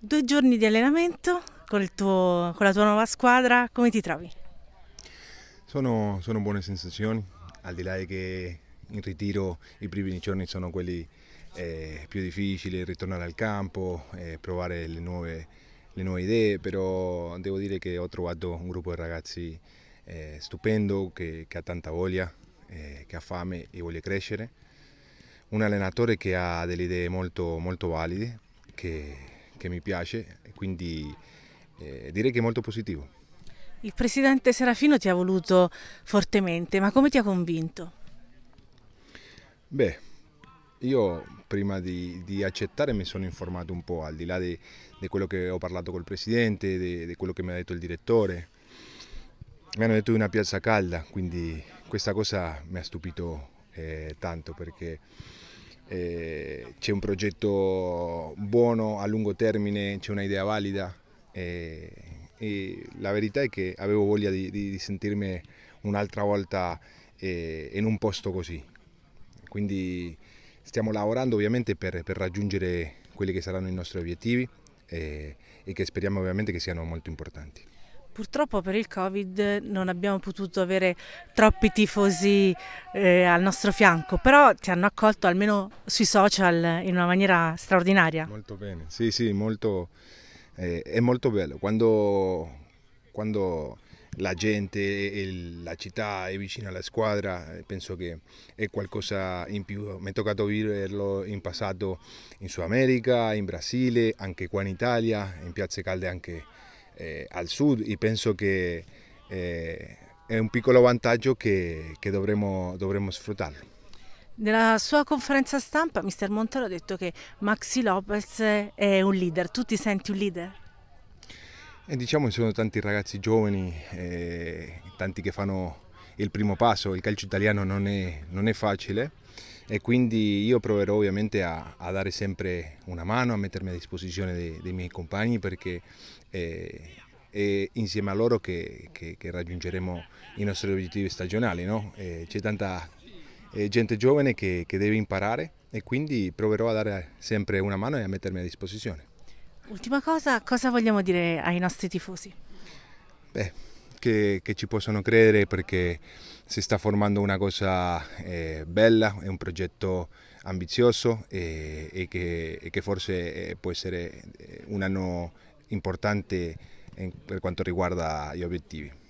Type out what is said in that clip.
Due giorni di allenamento con, tuo, con la tua nuova squadra, come ti trovi? Sono, sono, buone sensazioni, al di là di che in ritiro i primi giorni sono quelli eh, più difficili, ritornare al campo, eh, provare le nuove, le nuove, idee, però devo dire che ho trovato un gruppo di ragazzi eh, stupendo, che, che, ha tanta voglia, eh, che ha fame e voglia crescere, un allenatore che ha delle idee molto, molto valide, che che mi piace, quindi eh, direi che è molto positivo. Il presidente Serafino ti ha voluto fortemente, ma come ti ha convinto? Beh, io prima di, di accettare mi sono informato un po', al di là di, di quello che ho parlato col presidente, di, quello che mi ha detto il direttore. Mi hanno detto di una piazza calda, quindi questa cosa mi ha stupito eh, tanto perché eh, c'è un progetto buono a lungo termine, c'è un'idea valida eh, e la verità è che avevo voglia di, di, di sentirmi un'altra volta eh, in un posto così. Quindi stiamo lavorando ovviamente per, per raggiungere quelli che saranno i nostri obiettivi eh, e che speriamo ovviamente che siano molto importanti. Purtroppo per il Covid non abbiamo potuto avere troppi tifosi eh, al nostro fianco, però ti hanno accolto almeno sui social in una maniera straordinaria. Molto bene, sì sì, molto, eh, è molto bello. Quando, quando la gente, e la città è vicina alla squadra, eh, penso che è qualcosa in più. Mi è toccato viverlo in passato in Sud America, in Brasile, anche qua in Italia, in piazze calde anche eh, al sud e penso che eh, è un piccolo vantaggio che, che dovremo, dovremo sfruttarlo. Nella sua conferenza stampa, mister Montero ha detto che Maxi Lopez è un leader. Tu ti senti un leader? E diciamo che sono tanti ragazzi giovani, eh, tanti che fanno il primo passo. Il calcio italiano non è, non è facile e quindi io proverò ovviamente a, a dare sempre una mano, a mettermi a disposizione dei, dei miei compagni perché eh, è insieme a loro che, che, che, raggiungeremo i nostri obiettivi stagionali. No? c'è tanta eh, gente giovane che, che deve imparare e quindi proverò a dare sempre una mano e a mettermi a disposizione. Ultima cosa, cosa vogliamo dire ai nostri tifosi? Beh, che, che, ci possono credere perché si sta formando una cosa eh, bella, è un progetto ambizioso e, e, che, e che, forse eh, può essere eh, un anno importante in, eh, per quanto riguarda gli obiettivi.